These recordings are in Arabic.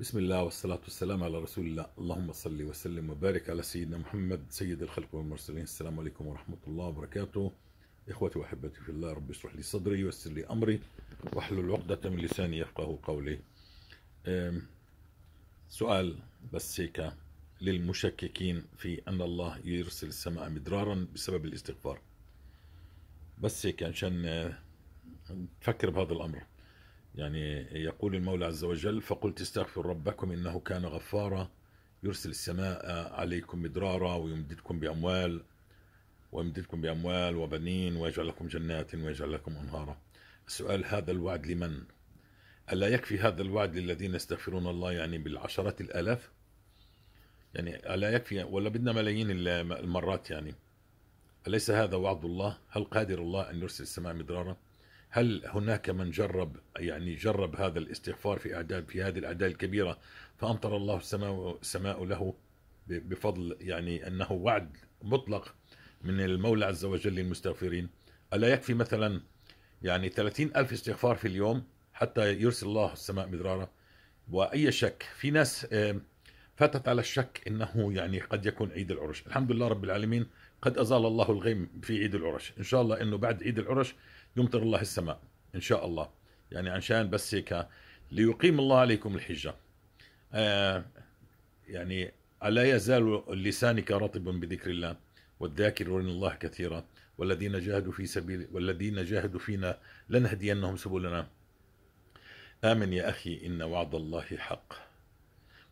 بسم الله والصلاة والسلام على رسول الله اللهم صل وسلم وبارك على سيدنا محمد سيد الخلق والمرسلين السلام عليكم ورحمة الله وبركاته إخوتي وأحبتي في الله رب اشرح لي صدري ويسر لي أمري واحلل عقدة من لساني يفقه قولي سؤال بس هيك للمشككين في أن الله يرسل السماء مدرارا بسبب الاستغفار بس هيك عشان آه، تفكر بهذا الأمر يعني يقول المولى عز وجل فقلت استغفر ربكم إنه كان غفارا يرسل السماء عليكم مدرارا ويمددكم بأموال ويمددكم بأموال وبنين ويجعل لكم جنات ويجعل لكم أنهارا السؤال هذا الوعد لمن؟ ألا يكفي هذا الوعد للذين يستغفرون الله يعني بالعشرات الآلاف؟ يعني ألا يكفي ولا بدنا ملايين المرات يعني أليس هذا وعد الله؟ هل قادر الله أن يرسل السماء مدرارا؟ هل هناك من جرب يعني جرب هذا الاستغفار في اعداد في هذه الاعداد الكبيره فامطر الله السماء السماء له بفضل يعني انه وعد مطلق من المولى عز وجل للمستغفرين الا يكفي مثلا يعني 30 ألف استغفار في اليوم حتى يرسل الله السماء مدرارا واي شك في ناس فاتت على الشك انه يعني قد يكون عيد العرش الحمد لله رب العالمين قد أزال الله الغيم في عيد العرش إن شاء الله إنه بعد عيد العرش يمطر الله السماء إن شاء الله يعني عشان بس هيك ليقيم الله عليكم الحجة آه يعني ألا يزال لسانك رطب بذكر الله والذاكرون الله كثيرا والذين جاهدوا في سبيل والذين جاهدوا فينا لنهدينهم سبلنا آمن يا أخي إن وعد الله حق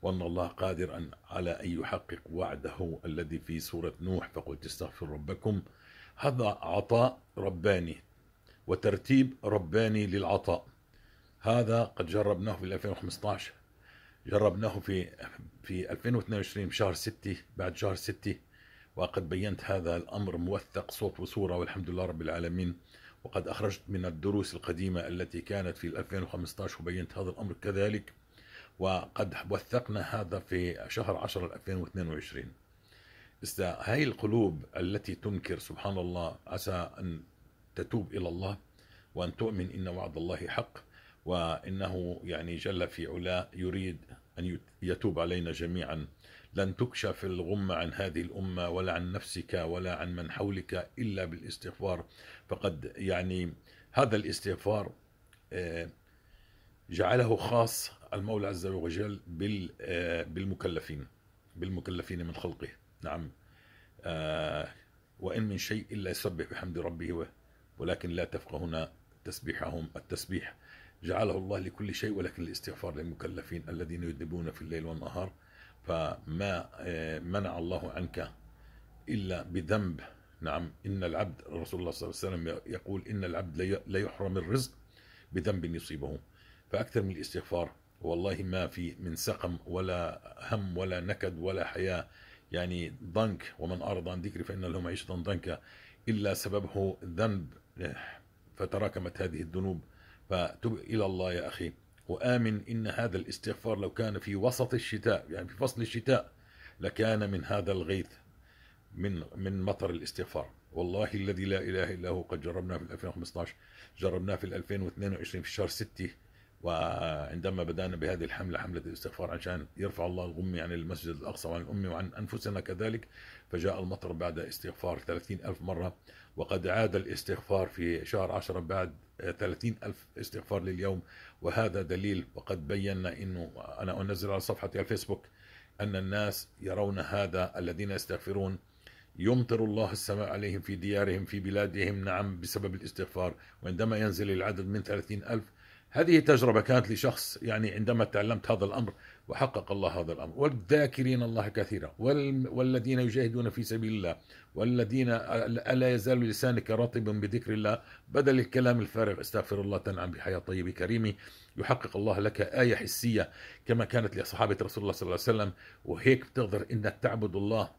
وأن الله قادر أن على أن يحقق وعده الذي في سورة نوح فقلت استغفر ربكم هذا عطاء رباني وترتيب رباني للعطاء هذا قد جربناه في 2015 جربناه في في 2022 بشهر 6 بعد شهر 6 وقد بينت هذا الأمر موثق صوت وصورة والحمد لله رب العالمين وقد أخرجت من الدروس القديمة التي كانت في 2015 وبينت هذا الأمر كذلك وقد وثقنا هذا في شهر 10 2022 إذا هاي القلوب التي تنكر سبحان الله عسى أن تتوب إلى الله وأن تؤمن إن وعد الله حق وإنه يعني جل في علا يريد أن يتوب علينا جميعا لن تكشف الغمة عن هذه الأمة ولا عن نفسك ولا عن من حولك إلا بالاستغفار فقد يعني هذا الاستغفار آه، جعله خاص المولى عز وجل آه، بالمكلفين بالمكلفين من خلقه نعم آه، وإن من شيء إلا يسبح بحمد ربه ولكن لا تفقهون تسبيحهم التسبيح جعله الله لكل شيء ولكن الاستغفار للمكلفين الذين يذنبون في الليل والنهار فما آه، منع الله عنك إلا بذنب نعم إن العبد رسول الله صلى الله عليه وسلم يقول إن العبد لا يحرم الرزق بذنب يصيبه فأكثر من الاستغفار والله ما في من سقم ولا هم ولا نكد ولا حياة يعني ضنك ومن أعرض عن ذكري فإن له معيشة ضنكا إلا سببه ذنب فتراكمت هذه الذنوب فتب إلى الله يا أخي وآمن إن هذا الاستغفار لو كان في وسط الشتاء يعني في فصل الشتاء لكان من هذا الغيث من من مطر الاستغفار والله الذي لا اله الا هو قد جربناه في 2015 جربناه في 2022 في شهر 6 وعندما بدأنا بهذه الحملة حملة الاستغفار عشان يرفع الله الغم عن يعني المسجد الأقصى وعن الأمة وعن أنفسنا كذلك فجاء المطر بعد استغفار ثلاثين ألف مرة وقد عاد الاستغفار في شهر عشرة بعد ثلاثين ألف استغفار لليوم وهذا دليل وقد بينا أنه أنا أنزل على صفحتي الفيسبوك أن الناس يرون هذا الذين يستغفرون يمطر الله السماء عليهم في ديارهم في بلادهم نعم بسبب الاستغفار وعندما ينزل العدد من ثلاثين ألف هذه تجربة كانت لشخص يعني عندما تعلمت هذا الأمر وحقق الله هذا الأمر والذاكرين الله كثيرا والذين يجاهدون في سبيل الله والذين ألا يزال لسانك رطبا بذكر الله بدل الكلام الفارغ استغفر الله تنعم بحياة طيبة كريمة يحقق الله لك آية حسية كما كانت لصحابة رسول الله صلى الله عليه وسلم وهيك بتقدر أنك تعبد الله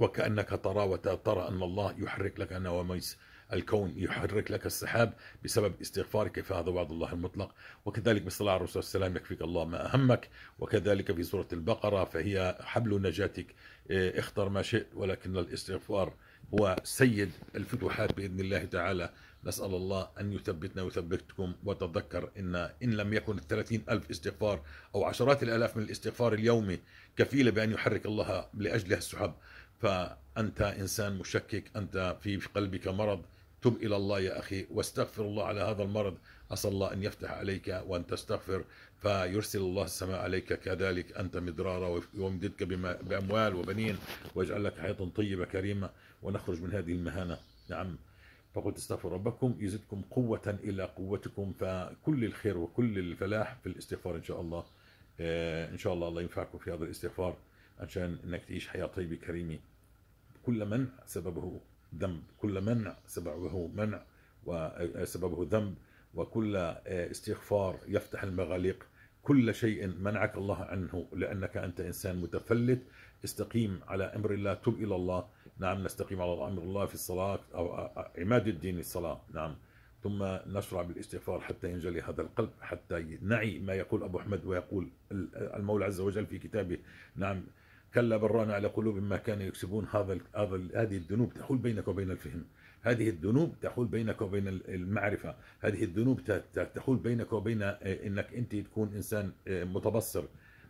وكأنك ترى وترى أن الله يحرك لك نواميس الكون يحرك لك السحاب بسبب استغفارك فهذا وعد الله المطلق وكذلك بصلاة على الرسول السلام يكفيك الله ما أهمك وكذلك في سورة البقرة فهي حبل نجاتك إيه، اختر ما شئت ولكن الاستغفار هو سيد الفتوحات بإذن الله تعالى نسأل الله أن يثبتنا ويثبتكم وتذكر إن إن لم يكن الثلاثين ألف استغفار أو عشرات الآلاف من الاستغفار اليومي كفيلة بأن يحرك الله لأجلها السحاب فأنت إنسان مشكك أنت في قلبك مرض تب إلى الله يا أخي واستغفر الله على هذا المرض أسأل الله أن يفتح عليك وأن تستغفر فيرسل الله السماء عليك كذلك أنت مدرارا ويمددك بأموال وبنين ويجعل لك حياة طيبة كريمة ونخرج من هذه المهانة نعم فقلت استغفر ربكم يزدكم قوة إلى قوتكم فكل الخير وكل الفلاح في الاستغفار إن شاء الله آه، إن شاء الله الله ينفعكم في هذا الاستغفار عشان انك تعيش حياه طيبه كريمه كل منع سببه ذنب كل منع سببه منع وسببه آه، ذنب وكل آه، استغفار يفتح المغاليق كل شيء منعك الله عنه لأنك أنت إنسان متفلت استقيم على أمر الله تب إلى الله نعم نستقيم على أمر الله في الصلاة أو آه، عماد الدين الصلاة نعم ثم نشرع بالاستغفار حتى ينجلي هذا القلب حتى نعي ما يقول أبو أحمد ويقول المولى عز وجل في كتابه نعم كلا بران على قلوب ما كانوا يكسبون هذا هذا هذه الذنوب تحول بينك وبين الفهم هذه الذنوب تحول بينك وبين المعرفة هذه الذنوب تحول بينك وبين آه، انك انت تكون انسان آه، متبصر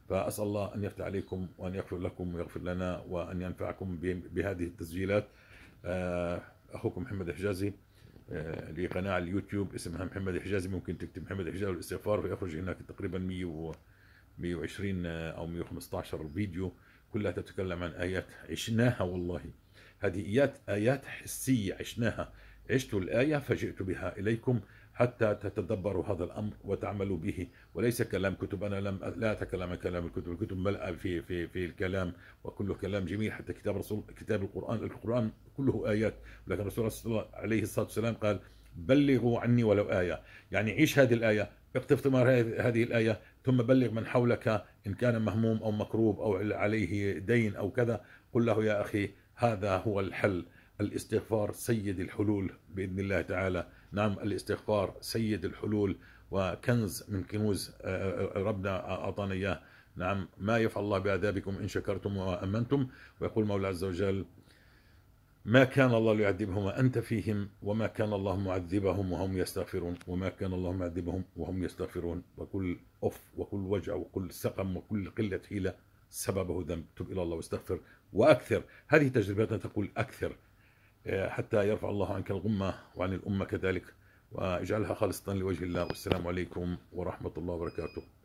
فأسأل الله أن يفتح عليكم وأن يغفر لكم ويغفر لنا وأن ينفعكم بهذه التسجيلات آه، أخوكم محمد حجازي لقناة على اليوتيوب اسمها محمد حجازي ممكن تكتب محمد حجازي والاستغفار فيخرج هناك تقريبا 120 أو 115 فيديو كلها تتكلم عن آيات عشناها والله هذه آيات آيات حسية عشناها عشت الآية فجئت بها إليكم حتى تتدبروا هذا الأمر وتعملوا به وليس كلام كتب أنا لم لا أتكلم كلام الكتب الكتب ملأ في في في الكلام وكله كلام جميل حتى كتاب رسول كتاب القرآن القرآن كله آيات لكن الرسول صلى الله عليه الصلاة والسلام قال بلغوا عني ولو آية يعني عيش هذه الآية اقتف ثمار هذه الآية ثم بلغ من حولك إن كان مهموم أو مكروب أو عليه دين أو كذا قل له يا أخي هذا هو الحل الاستغفار سيد الحلول بإذن الله تعالى نعم الاستغفار سيد الحلول وكنز من كنوز آه، آه، ربنا أعطانا إياه نعم ما يفعل الله بعذابكم إن شكرتم وأمنتم ويقول مولى عز وجل ما كان الله ليعذبهم وأنت فيهم وما كان الله معذبهم وهم يستغفرون وما كان الله معذبهم وهم يستغفرون وكل أف وكل وجع وكل سقم وكل قلة حيلة سببه ذنب تب إلى الله واستغفر وأكثر هذه تجربتنا تقول أكثر آه، حتى يرفع الله عنك الغمة وعن الأمة كذلك واجعلها خالصة لوجه الله والسلام عليكم ورحمة الله وبركاته